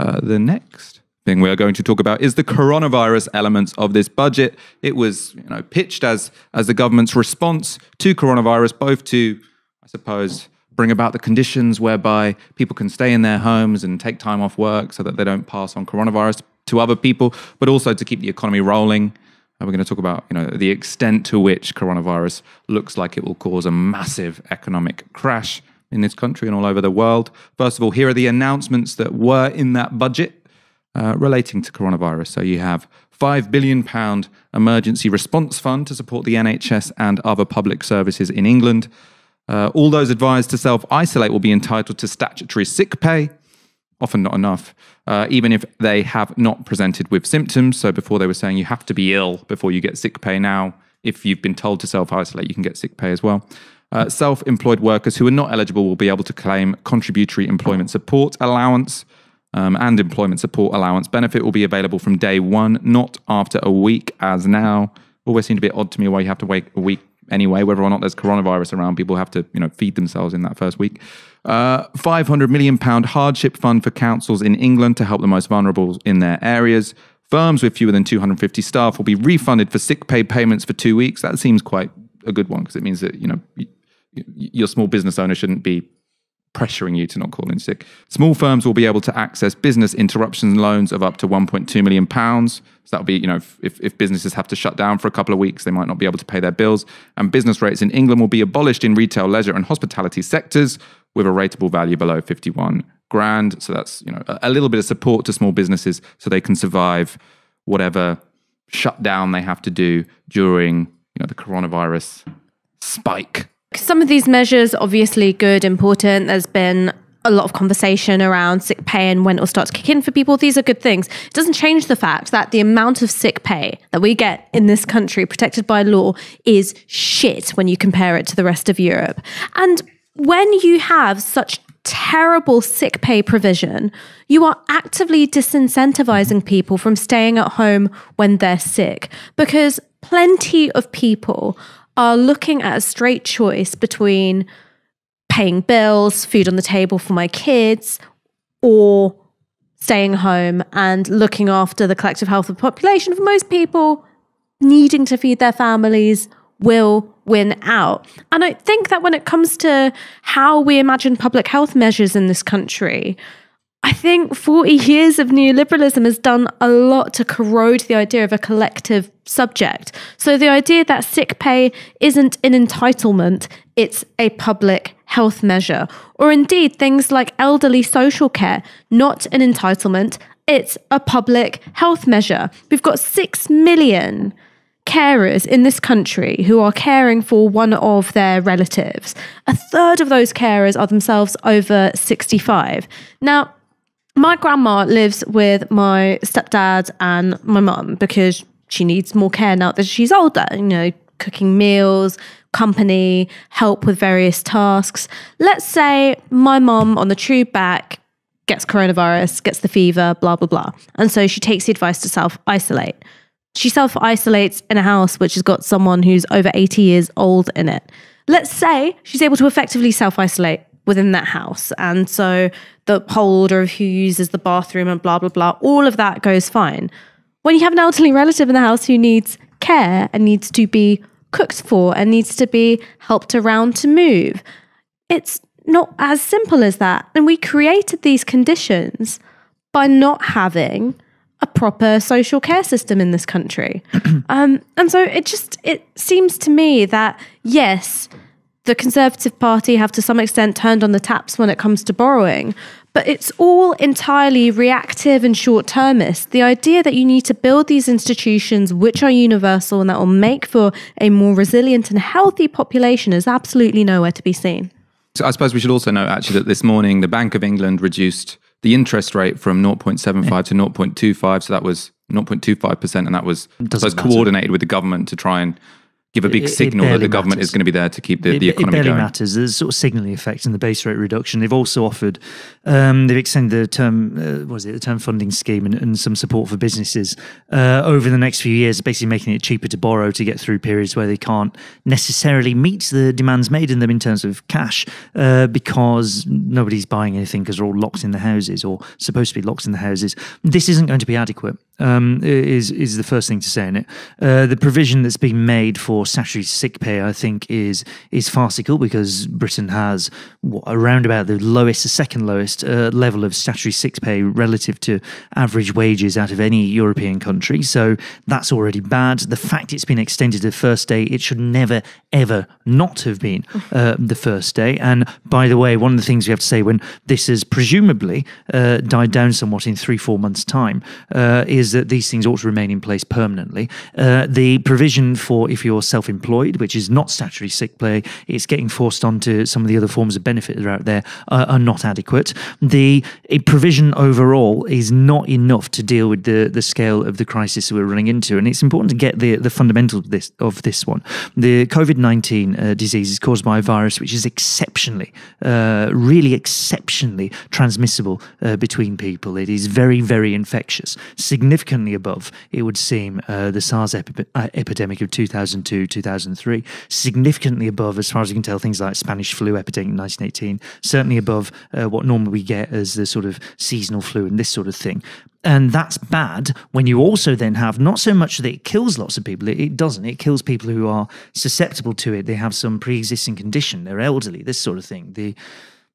Uh, the next thing we are going to talk about is the coronavirus elements of this budget. It was, you know, pitched as as the government's response to coronavirus, both to, I suppose, bring about the conditions whereby people can stay in their homes and take time off work so that they don't pass on coronavirus to other people, but also to keep the economy rolling. And we're going to talk about, you know, the extent to which coronavirus looks like it will cause a massive economic crash in this country and all over the world. First of all, here are the announcements that were in that budget uh, relating to coronavirus. So you have £5 billion emergency response fund to support the NHS and other public services in England. Uh, all those advised to self isolate will be entitled to statutory sick pay, often not enough, uh, even if they have not presented with symptoms. So before they were saying you have to be ill before you get sick pay now. If you've been told to self isolate, you can get sick pay as well. Uh, Self employed workers who are not eligible will be able to claim contributory employment support allowance. Um, and employment support allowance benefit will be available from day one, not after a week as now. Always seemed a bit odd to me why you have to wait a week anyway, whether or not there's coronavirus around, people have to, you know, feed themselves in that first week. Uh, 500 million pound hardship fund for councils in England to help the most vulnerable in their areas. Firms with fewer than 250 staff will be refunded for sick pay payments for two weeks. That seems quite a good one because it means that, you know, your small business owner shouldn't be pressuring you to not call in sick. Small firms will be able to access business interruption loans of up to 1.2 million pounds. So that'll be, you know, if, if businesses have to shut down for a couple of weeks, they might not be able to pay their bills. And business rates in England will be abolished in retail, leisure, and hospitality sectors with a rateable value below 51 grand. So that's, you know, a little bit of support to small businesses so they can survive whatever shutdown they have to do during, you know, the coronavirus spike. Some of these measures, obviously good, important. There's been a lot of conversation around sick pay and when it'll start to kick in for people. These are good things. It doesn't change the fact that the amount of sick pay that we get in this country, protected by law, is shit when you compare it to the rest of Europe. And when you have such terrible sick pay provision, you are actively disincentivizing people from staying at home when they're sick because plenty of people are looking at a straight choice between paying bills, food on the table for my kids, or staying home and looking after the collective health of the population. For most people, needing to feed their families will win out. And I think that when it comes to how we imagine public health measures in this country, I think 40 years of neoliberalism has done a lot to corrode the idea of a collective subject. So the idea that sick pay isn't an entitlement, it's a public health measure. Or indeed, things like elderly social care, not an entitlement, it's a public health measure. We've got 6 million carers in this country who are caring for one of their relatives. A third of those carers are themselves over 65. Now, my grandma lives with my stepdad and my mum because she needs more care now that she's older, you know, cooking meals, company, help with various tasks. Let's say my mum on the tube back gets coronavirus, gets the fever, blah, blah, blah. And so she takes the advice to self isolate. She self isolates in a house which has got someone who's over 80 years old in it. Let's say she's able to effectively self isolate within that house. And so the whole order of who uses the bathroom and blah, blah, blah, all of that goes fine. When you have an elderly relative in the house who needs care and needs to be cooked for and needs to be helped around to move, it's not as simple as that. And we created these conditions by not having a proper social care system in this country. um, and so it just it seems to me that yes, the Conservative Party have to some extent turned on the taps when it comes to borrowing. But it's all entirely reactive and short termist. The idea that you need to build these institutions which are universal and that will make for a more resilient and healthy population is absolutely nowhere to be seen. So I suppose we should also note actually that this morning the Bank of England reduced the interest rate from 0.75 to 0.25. So that was 0.25%, and that was, so was coordinated with the government to try and give a big it, signal it that the government matters. is going to be there to keep the, it, the economy going. It barely going. matters. There's sort of signalling effect in the base rate reduction. They've also offered, um, they've extended the term, uh, what is it, the term funding scheme and, and some support for businesses uh, over the next few years, basically making it cheaper to borrow to get through periods where they can't necessarily meet the demands made in them in terms of cash uh, because nobody's buying anything because they're all locked in the houses or supposed to be locked in the houses. This isn't going to be adequate um, is is the first thing to say in it. Uh, the provision that's been made for statutory sick pay, I think, is is farcical because Britain has what, around about the lowest, the second lowest uh, level of statutory sick pay relative to average wages out of any European country. So that's already bad. The fact it's been extended to the first day, it should never ever not have been uh, the first day. And by the way, one of the things we have to say when this has presumably uh, died down somewhat in three four months' time uh, is is that these things ought to remain in place permanently. Uh, the provision for if you're self employed, which is not statutory sick pay, it's getting forced onto some of the other forms of benefit that are out there, uh, are not adequate. The provision overall is not enough to deal with the, the scale of the crisis that we're running into. And it's important to get the, the fundamentals of this, of this one. The COVID 19 uh, disease is caused by a virus which is exceptionally, uh, really exceptionally transmissible uh, between people. It is very, very infectious. Significant significantly above, it would seem, uh, the SARS epi uh, epidemic of 2002 2003, significantly above, as far as you can tell, things like Spanish flu epidemic in 1918, certainly above uh, what normally we get as the sort of seasonal flu and this sort of thing. And that's bad when you also then have not so much that it kills lots of people, it, it doesn't. It kills people who are susceptible to it. They have some pre existing condition, they're elderly, this sort of thing. The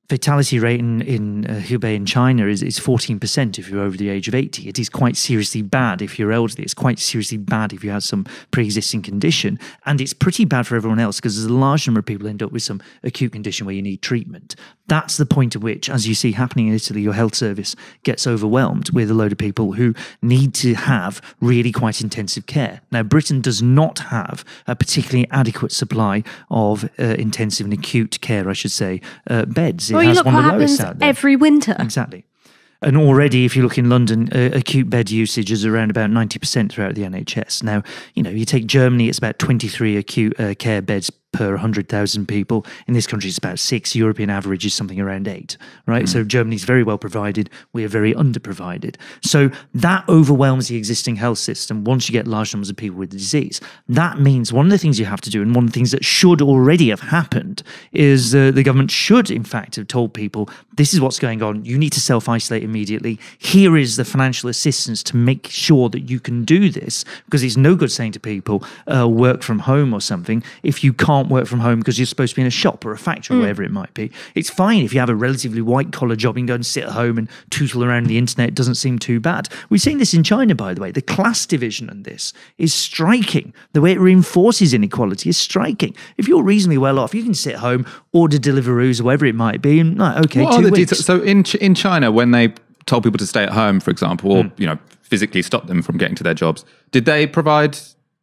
fatality rate in, in uh, Hubei in China is, is 14% if you're over the age of 80. It is quite seriously bad if you're elderly. It's quite seriously bad if you have some pre existing condition. And it's pretty bad for everyone else because there's a large number of people end up with some acute condition where you need treatment. That's the point at which, as you see happening in Italy, your health service gets overwhelmed with a load of people who need to have really quite intensive care. Now, Britain does not have a particularly adequate supply of uh, intensive and acute care, I should say, uh, beds well, has the lowest happens every winter. Exactly. And already, if you look in London, uh, acute bed usage is around about 90% throughout the NHS. Now, you know, you take Germany, it's about 23 acute uh, care beds per 100,000 people. In this country, it's about six. European average is something around eight, right? Mm. So Germany's very well provided. We are very underprovided. So that overwhelms the existing health system once you get large numbers of people with the disease. That means one of the things you have to do, and one of the things that should already have happened, is uh, the government should, in fact, have told people this is what's going on. You need to self isolate immediately. Here is the financial assistance to make sure that you can do this because it's no good saying to people, uh, work from home or something if you can't can't work from home because you're supposed to be in a shop or a factory mm. or wherever it might be. It's fine if you have a relatively white collar job and go and sit at home and tootle around the internet. doesn't seem too bad. We've seen this in China, by the way. The class division on this is striking. The way it reinforces inequality is striking. If you're reasonably well off, you can sit at home, order Deliveroos or whatever it might be, and like, okay, what two weeks. so in in China, when they told people to stay at home, for example, or mm. you know physically stop them from getting to their jobs, did they provide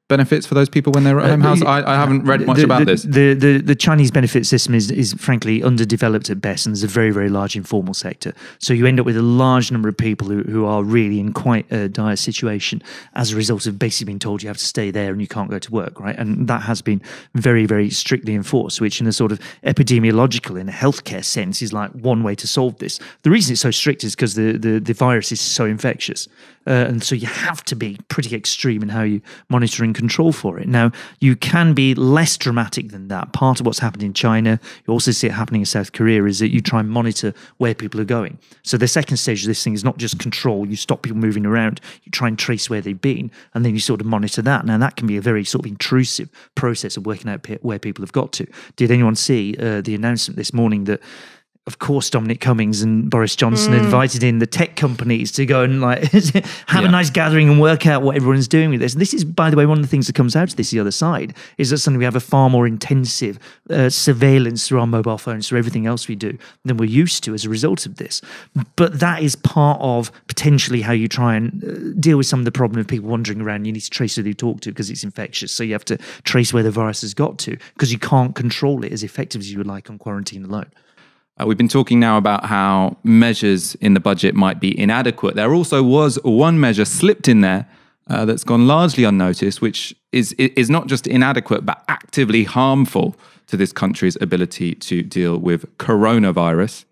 benefits for those people when they're at uh, home? House? I, I haven't read much the, about the, this. The, the, the Chinese benefit system is, is frankly underdeveloped at best and there's a very, very large informal sector. So you end up with a large number of people who, who are really in quite a dire situation as a result of basically being told you have to stay there and you can't go to work, right? And that has been very, very strictly enforced, which in a sort of epidemiological in a healthcare sense is like one way to solve this. The reason it's so strict is because the, the, the virus is so infectious. Uh, and so you have to be pretty extreme in how you monitoring control for it. Now, you can be less dramatic than that. Part of what's happened in China, you also see it happening in South Korea, is that you try and monitor where people are going. So the second stage of this thing is not just control, you stop people moving around, you try and trace where they've been, and then you sort of monitor that. Now, that can be a very sort of intrusive process of working out where people have got to. Did anyone see uh, the announcement this morning that of course, Dominic Cummings and Boris Johnson mm. invited in the tech companies to go and like have yeah. a nice gathering and work out what everyone's doing with this. And this is, by the way, one of the things that comes out of this, the other side, is that suddenly we have a far more intensive uh, surveillance through our mobile phones, through everything else we do, than we're used to as a result of this. But that is part of potentially how you try and uh, deal with some of the problem of people wandering around. You need to trace who they talk to because it's infectious. So you have to trace where the virus has got to because you can't control it as effectively as you would like on quarantine alone. Uh, we've been talking now about how measures in the budget might be inadequate. There also was one measure slipped in there uh, that's gone largely unnoticed, which is, is not just inadequate, but actively harmful to this country's ability to deal with coronavirus.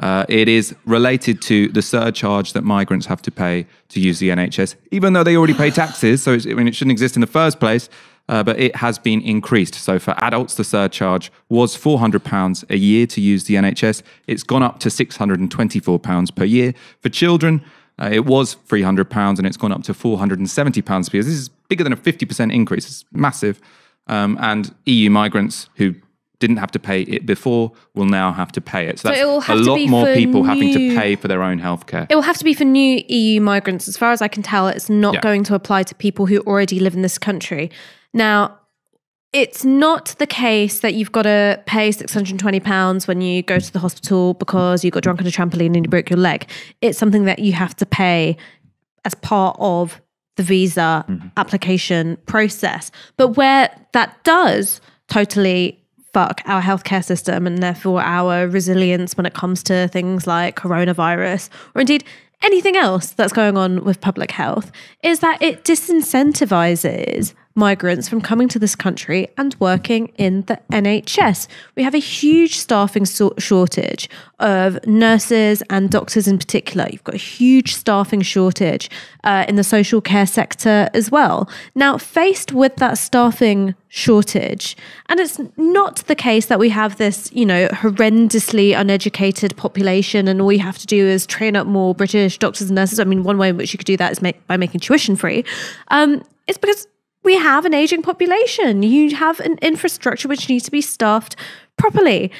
Uh, it is related to the surcharge that migrants have to pay to use the NHS, even though they already pay taxes. So I mean, it shouldn't exist in the first place uh, but it has been increased. So for adults, the surcharge was £400 a year to use the NHS. It's gone up to £624 per year. For children, uh, it was £300 and it's gone up to £470 per year. This is bigger than a 50% increase. It's massive. Um, and EU migrants who didn't have to pay it before will now have to pay it. So, so a lot more people new... having to pay for their own healthcare. It will have to be for new EU migrants. As far as I can tell, it's not yeah. going to apply to people who already live in this country. Now, it's not the case that you've got to pay £620 when you go to the hospital because you got drunk on a trampoline and you broke your leg. It's something that you have to pay as part of the visa mm-hmm. application process. But where that does totally fuck our healthcare system and therefore our resilience when it comes to things like coronavirus or indeed anything else that's going on with public health is that it disincentivizes migrants from coming to this country and working in the NHS. We have a huge staffing so shortage of nurses and doctors in particular. You've got a huge staffing shortage uh, in the social care sector as well. Now, faced with that staffing shortage, and it's not the case that we have this, you know, horrendously uneducated population and all you have to do is train up more British doctors and nurses. I mean, one way in which you could do that is make, by making tuition free. Um, it's because we have an aging population. You have an infrastructure which needs to be staffed properly.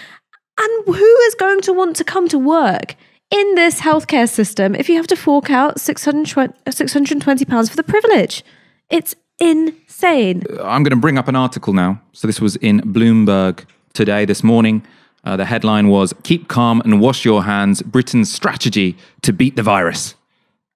And who is going to want to come to work in this healthcare system if you have to fork out 620, £620 for the privilege? It's insane. Uh, I'm going to bring up an article now. So this was in Bloomberg today, this morning. Uh, the headline was Keep Calm and Wash Your Hands Britain's Strategy to Beat the Virus.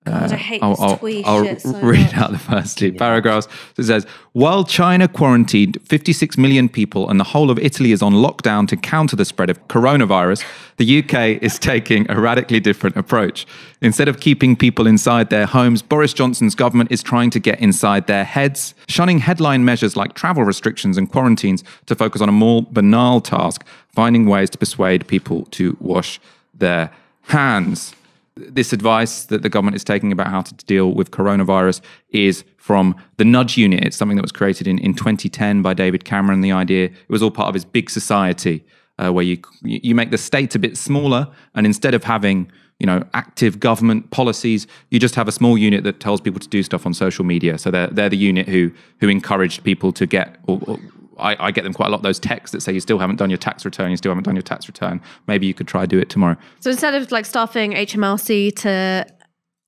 God, I uh, hate I'll, I'll, I'll so read much. out the first two yeah. paragraphs. it says, while China quarantined 56 million people and the whole of Italy is on lockdown to counter the spread of coronavirus, the UK is taking a radically different approach. Instead of keeping people inside their homes, Boris Johnson's government is trying to get inside their heads, shunning headline measures like travel restrictions and quarantines to focus on a more banal task, finding ways to persuade people to wash their hands. This advice that the government is taking about how to deal with coronavirus is from the Nudge Unit. It's something that was created in, in 2010 by David Cameron. The idea, it was all part of his big society uh, where you you make the state a bit smaller, and instead of having you know active government policies, you just have a small unit that tells people to do stuff on social media. So they're they're the unit who who encouraged people to get or, or I, I, get them quite a lot those texts that say you still haven't done your tax return, you still haven't done your tax return. Maybe you could try do it tomorrow. So instead of like staffing HMRC to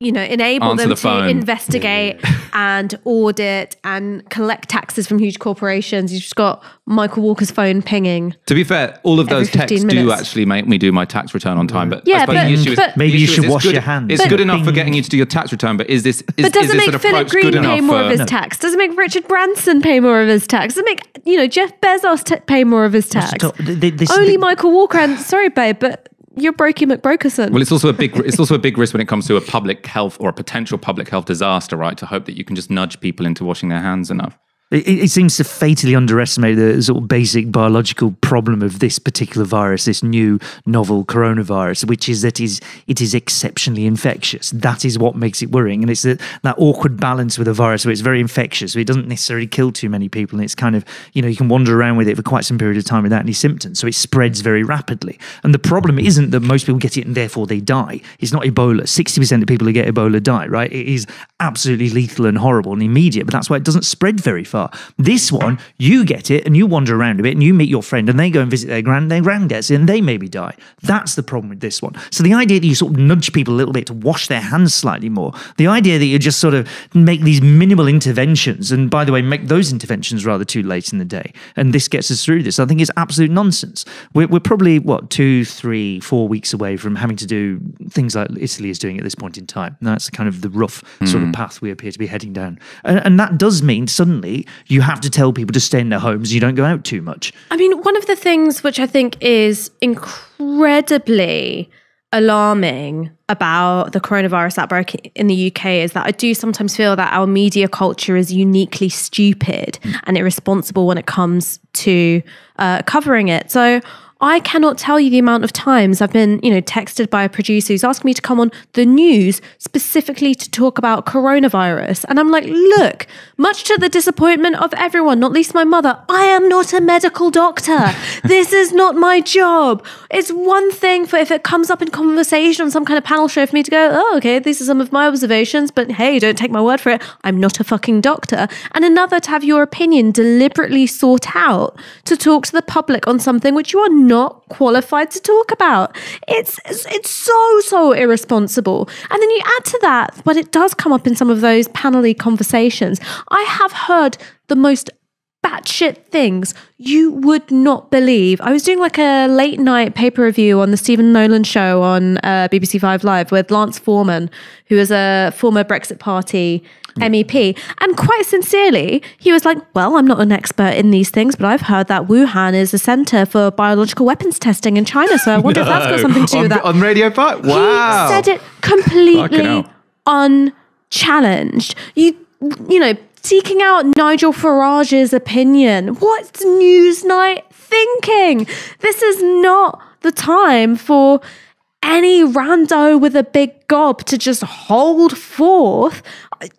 you know, enable Answer them the to phone. investigate yeah. and audit and collect taxes from huge corporations. You've just got Michael Walker's phone pinging. To be fair, all of those texts minutes. do actually make me do my tax return on time. But yeah, but, is, but, maybe you should wash good, your hands. It's but, good enough for getting you to do your tax return, but is this is, but does it make Philip Green pay more for, of his no. tax? Does it make Richard Branson pay more of his tax? Does it make you know Jeff Bezos pay more of his tax? Only Michael Walker and sorry, babe, but you're Brokey McBrokerson. Well, it's also a big it's also a big risk when it comes to a public health or a potential public health disaster, right? To hope that you can just nudge people into washing their hands enough. It, it, seems to fatally underestimate the sort of basic biological problem of this particular virus, this new novel coronavirus, which is that is it is exceptionally infectious. That is what makes it worrying, and it's that, that awkward balance with a virus where it's very infectious, so it doesn't necessarily kill too many people, and it's kind of you know you can wander around with it for quite some period of time without any symptoms, so it spreads very rapidly. And the problem isn't that most people get it and therefore they die. It's not Ebola. Sixty percent of people who get Ebola die. Right? It is absolutely lethal and horrible and immediate, but that's why it doesn't spread very far this one, you get it and you wander around a bit and you meet your friend and they go and visit their grand their granddads and they maybe die. That's the problem with this one. So the idea that you sort of nudge people a little bit to wash their hands slightly more, the idea that you just sort of make these minimal interventions and by the way, make those interventions rather too late in the day. And this gets us through this. I think it's absolute nonsense. We're, we're probably what two, three, four weeks away from having to do things like Italy is doing at this point in time. that's kind of the rough mm. sort of hmm. path we appear to be heading down. And, and that does mean suddenly you have to tell people to stay in their homes. You don't go out too much. I mean, one of the things which I think is incredibly alarming about the coronavirus outbreak in the UK is that I do sometimes feel that our media culture is uniquely stupid mm. and irresponsible when it comes to uh, covering it. So I cannot tell you the amount of times I've been, you know, texted by a producer who's asking me to come on the news specifically to talk about coronavirus. And I'm like, look, much to the disappointment of everyone, not least my mother, I am not a medical doctor. this is not my job. It's one thing for if it comes up in conversation on some kind of panel show for me to go, oh, okay, these are some of my observations, but hey, don't take my word for it. I'm not a fucking doctor. And another to have your opinion deliberately sought out to talk to the public on something which you are not not qualified to talk about. It's, it's, it's so, so irresponsible. And then you add to that, but it does come up in some of those panelly conversations. I have heard the most batshit things you would not believe. I was doing like a late night paper review on the Stephen Nolan show on uh, BBC Five Live with Lance Foreman, who is a former Brexit Party MEP. And quite sincerely, he was like, Well, I'm not an expert in these things, but I've heard that Wuhan is a center for biological weapons testing in China. So I wonder no. if that's got something to do on, with that. On Radio But? Wow. He said it completely unchallenged. You, you know, seeking out Nigel Farage's opinion. What's Newsnight thinking? This is not the time for any rando with a big gob to just hold forth.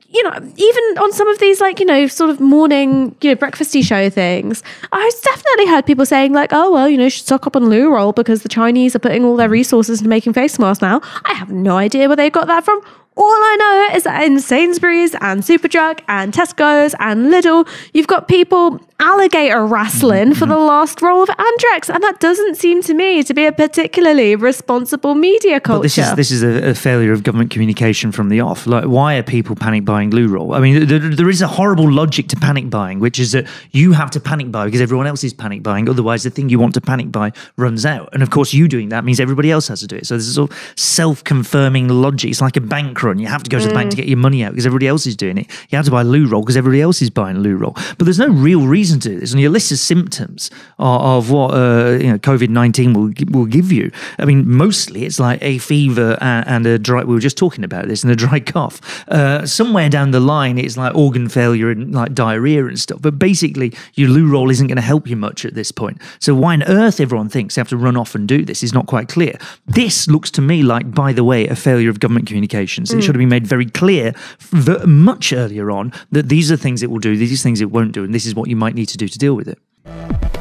You know, even on some of these, like, you know, sort of morning, you know, breakfasty show things, I've definitely heard people saying, like, oh, well, you know, you should stock up on loo roll because the Chinese are putting all their resources into making face masks now. I have no idea where they got that from all I know is that in Sainsbury's and Superdrug and Tesco's and Lidl, you've got people alligator wrestling for the last roll of Andrex, and that doesn't seem to me to be a particularly responsible media culture. But this is this is a, a failure of government communication from the off. Like, why are people panic buying glue roll? I mean, there, there is a horrible logic to panic buying, which is that you have to panic buy because everyone else is panic buying. Otherwise, the thing you want to panic buy runs out, and of course, you doing that means everybody else has to do it. So this is all self-confirming logic. It's like a bank run. You have to go to the mm. bank to mm. get your money out because everybody else is doing it. You have to buy loo roll because everybody else is buying loo roll. But there's no real reason to do this. And your list of symptoms of, of what uh, you know COVID nineteen will will give you. I mean, mostly it's like a fever and, and, a dry. We were just talking about this and a dry cough. Uh, somewhere down the line, it's like organ failure and like diarrhea and stuff. But basically, your loo roll isn't going to help you much at this point. So why on earth everyone thinks they have to run off and do this is not quite clear. This looks to me like, by the way, a failure of government communications. It mm. should have been made very clear much earlier on that these are things it will do, these things it won't do, and this is what you might need to do to deal with it.